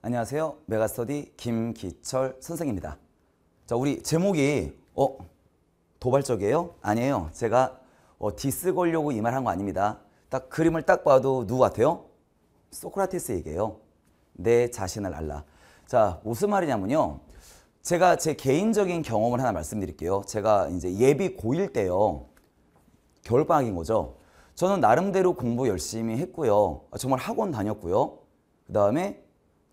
안녕하세요. 메가스터디 김기철 선생입니다. 자, 우리 제목이 어 도발적이에요? 아니에요. 제가 어, 디스 걸려고 이 말 한 거 아닙니다. 딱 그림을 딱 봐도 누구 같아요? 소크라테스 얘기예요. 내 자신을 알라. 자, 무슨 말이냐면요. 제가 제 개인적인 경험을 하나 말씀드릴게요. 제가 이제 예비 고1 때요. 겨울방학인 거죠. 저는 나름대로 공부 열심히 했고요. 아, 정말 학원 다녔고요. 그 다음에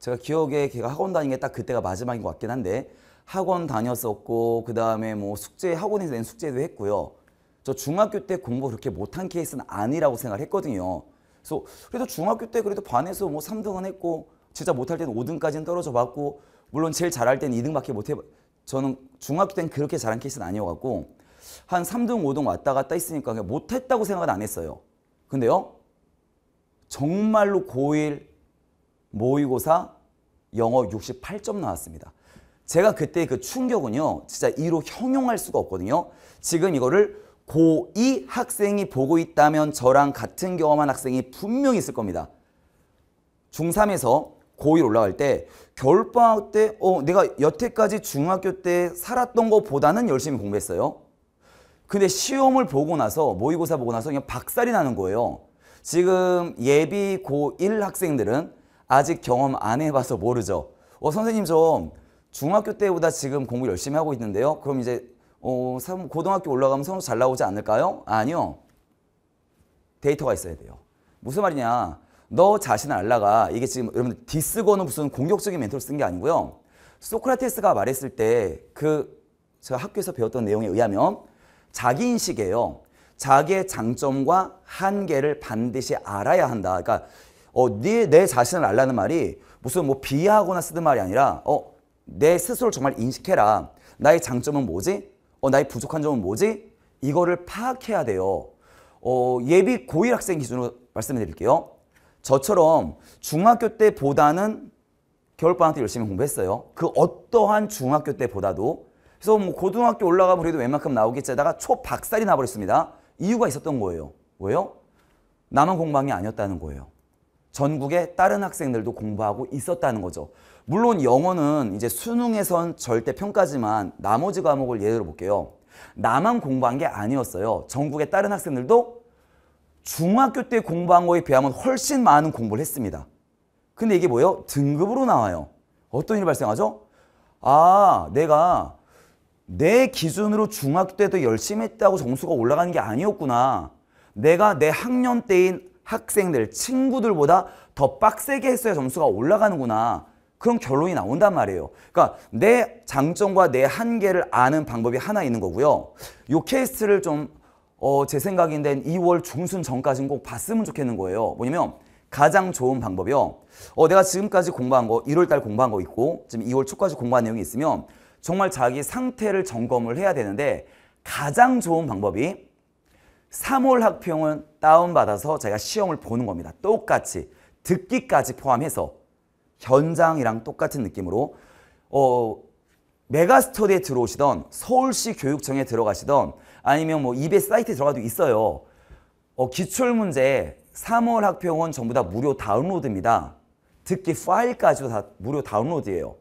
제가 기억에 걔가 학원 다니는게 딱 그때가 마지막인 것 같긴 한데 학원 다녔었고 그 다음에 뭐 숙제 학원에서 낸 숙제도 했고요. 저 중학교 때 공부 그렇게 못한 케이스는 아니라고 생각을 했거든요. 그래서 그래도 중학교 때 그래도 반에서 뭐 3등은 했고 진짜 못할 때는 5등까지는 떨어져 봤고 물론 제일 잘할 때는 2등밖에 못해 저는 중학교 때는 그렇게 잘한 케이스는 아니어갖고 한 3등 5등 왔다 갔다 했으니까 그냥 못했다고 생각은 안 했어요. 근데요 정말로 고1 모의고사 영어 68점 나왔습니다. 제가 그때 그 충격은요. 진짜 이로 형용할 수가 없거든요. 지금 이거를 고2 학생이 보고 있다면 저랑 같은 경험한 학생이 분명히 있을 겁니다. 중3에서 고1 올라갈 때 겨울방학 때 어, 내가 여태까지 중학교 때 살았던 것보다는 열심히 공부했어요. 근데 시험을 보고 나서 모의고사 보고 나서 그냥 박살이 나는 거예요. 지금 예비 고1 학생들은 아직 경험 안 해봐서 모르죠. 어, 선생님 저 중학교 때보다 지금 공부 열심히 하고 있는데요. 그럼 이제 어, 고등학교 올라가면 성적 잘 나오지 않을까요? 아니요. 데이터가 있어야 돼요. 무슨 말이냐. 너 자신을 알라가 이게 지금 여러분 디스거는 무슨 공격적인 멘토를 쓴 게 아니고요. 소크라테스가 말했을 때 그 제가 학교에서 배웠던 내용에 의하면 자기인식이에요. 자기의 장점과 한계를 반드시 알아야 한다. 그러니까 어, 네, 내 자신을 알라는 말이 무슨 뭐 비하하거나 쓰는 말이 아니라 어, 내 스스로를 정말 인식해라. 나의 장점은 뭐지? 어, 나의 부족한 점은 뭐지? 이거를 파악해야 돼요. 어, 예비 고1 학생 기준으로 말씀드릴게요. 저처럼 중학교 때보다는 겨울방학 때 열심히 공부했어요. 그 어떠한 중학교 때보다도 그래서 뭐 고등학교 올라가면 그래도 웬만큼 나오겠지 하다가 초박살이 나버렸습니다. 이유가 있었던 거예요. 왜요? 나만 공방이 아니었다는 거예요. 전국의 다른 학생들도 공부하고 있었다는 거죠. 물론 영어는 이제 수능에선 절대 평가지만 나머지 과목을 예를 들어 볼게요. 나만 공부한 게 아니었어요. 전국의 다른 학생들도 중학교 때 공부한 거에 비하면 훨씬 많은 공부를 했습니다. 근데 이게 뭐예요? 등급으로 나와요. 어떤 일이 발생하죠? 아, 내가 내 기준으로 중학교 때도 열심히 했다고 점수가 올라가는 게 아니었구나. 내가 내 학년 때인 학생들, 친구들보다 더 빡세게 했어야 점수가 올라가는구나. 그런 결론이 나온단 말이에요. 그러니까 내 장점과 내 한계를 아는 방법이 하나 있는 거고요. 요 케이스를 좀, 어, 제 생각인데 2월 중순 전까지는 꼭 봤으면 좋겠는 거예요. 뭐냐면 가장 좋은 방법이요. 어, 내가 지금까지 공부한 거, 1월 달 공부한 거 있고, 지금 2월 초까지 공부한 내용이 있으면 정말 자기 상태를 점검을 해야 되는데 가장 좋은 방법이 3월 학평은 다운받아서 제가 시험을 보는 겁니다. 똑같이 듣기까지 포함해서 현장이랑 똑같은 느낌으로 어, 메가스터디에 들어오시던 서울시 교육청에 들어가시던 아니면 뭐 e b 사이트에 들어가도 있어요. 어, 기출문제 3월 학평은 전부 다 무료 다운로드입니다. 듣기 파일까지도 다 무료 다운로드예요.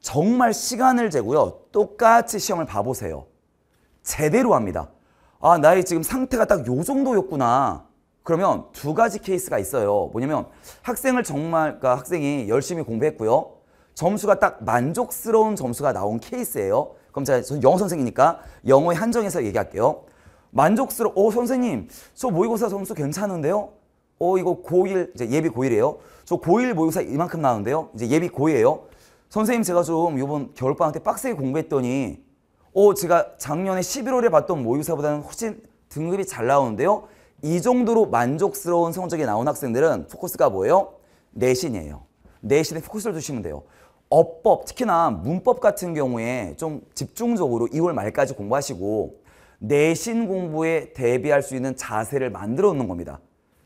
정말 시간을 재고요. 똑같이 시험을 봐보세요. 제대로 합니다. 아 나의 지금 상태가 딱 요 정도였구나 그러면 두 가지 케이스가 있어요 뭐냐면 학생을 정말 그러니까 학생이 열심히 공부했고요 점수가 딱 만족스러운 점수가 나온 케이스예요 그럼 제가 영어 선생이니까 영어의 한정에서 얘기할게요 만족스러워 어 선생님 저 모의고사 점수 괜찮은데요 어 이거 고1 이제 예비 고1이에요 저 고1 모의고사 이만큼 나왔는데요 이제 예비 고2예요 선생님 제가 좀 이번 겨울방학 때 빡세게 공부했더니 오 제가 작년에 11월에 봤던 모의고사보다는 훨씬 등급이 잘 나오는데요. 이 정도로 만족스러운 성적이 나온 학생들은 포커스가 뭐예요? 내신이에요. 내신에 포커스를 두시면 돼요. 어법, 특히나 문법 같은 경우에 좀 집중적으로 2월 말까지 공부하시고 내신 공부에 대비할 수 있는 자세를 만들어 놓는 겁니다.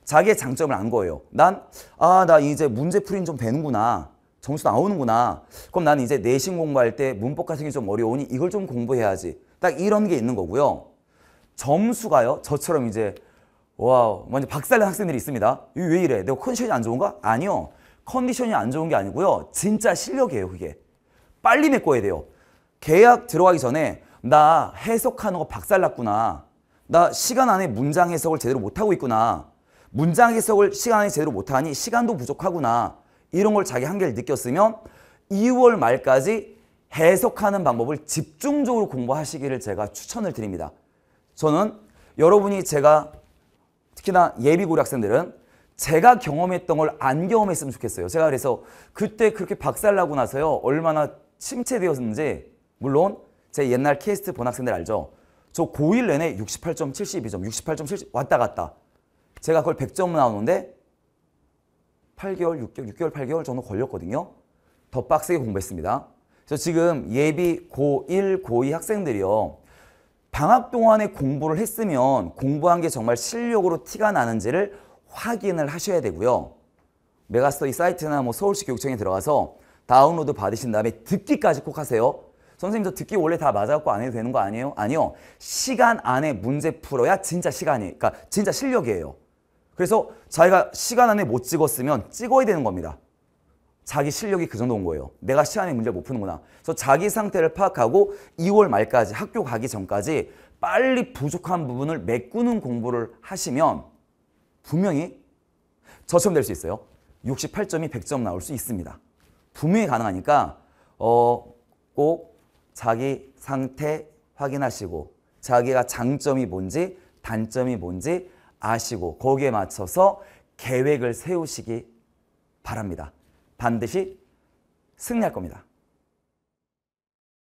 자기의 장점을 안 거예요. 난, 아, 나 이제 문제 풀이는 좀 되는구나. 점수 나오는구나. 그럼 나는 이제 내신 공부할 때 문법 같은 게좀 어려우니 이걸 좀 공부해야지. 딱 이런 게 있는 거고요. 점수가요. 저처럼 이제 와 완전 박살난 학생들이 있습니다. 이게 왜 이래? 내가 컨디션이 안 좋은가? 아니요. 컨디션이 안 좋은 게 아니고요. 진짜 실력이에요 그게. 빨리 메꿔야 돼요. 계약 들어가기 전에 나 해석하는 거 박살났구나. 나 시간 안에 문장 해석을 제대로 못하고 있구나. 문장 해석을 시간 안에 제대로 못하니 시간도 부족하구나. 이런 걸 자기 한계를 느꼈으면 2월 말까지 해석하는 방법을 집중적으로 공부하시기를 제가 추천을 드립니다. 저는 여러분이 제가 특히나 예비고리 학생들은 제가 경험했던 걸 안 경험했으면 좋겠어요. 제가 그래서 그때 그렇게 박살나고 나서요. 얼마나 침체되었는지 물론 제 옛날 케스트본 학생들 알죠. 저 고1 내내 68.72점, 68.70 왔다 갔다. 제가 그걸 100점 나오는데 8개월, 6개월, 6개월, 8개월 정도 걸렸거든요. 더 빡세게 공부했습니다. 그래서 지금 예비 고1, 고2 학생들이요. 방학 동안에 공부를 했으면 공부한 게 정말 실력으로 티가 나는지를 확인을 하셔야 되고요. 메가스터디 사이트나 뭐 서울시 교육청에 들어가서 다운로드 받으신 다음에 듣기까지 꼭 하세요. 선생님 저 듣기 원래 다 맞아갖고 안 해도 되는 거 아니에요? 아니요. 시간 안에 문제 풀어야 진짜 시간이, 그러니까 진짜 실력이에요. 그래서 자기가 시간 안에 못 찍었으면 찍어야 되는 겁니다. 자기 실력이 그 정도인 거예요. 내가 시간에 문제를 못 푸는구나. 그래서 자기 상태를 파악하고 2월 말까지 학교 가기 전까지 빨리 부족한 부분을 메꾸는 공부를 하시면 분명히 저처럼 될 수 있어요. 68점이 100점 나올 수 있습니다. 분명히 가능하니까 어, 꼭 자기 상태 확인하시고 자기가 장점이 뭔지 단점이 뭔지 아시고 거기에 맞춰서 계획을 세우시기 바랍니다. 반드시 승리할 겁니다.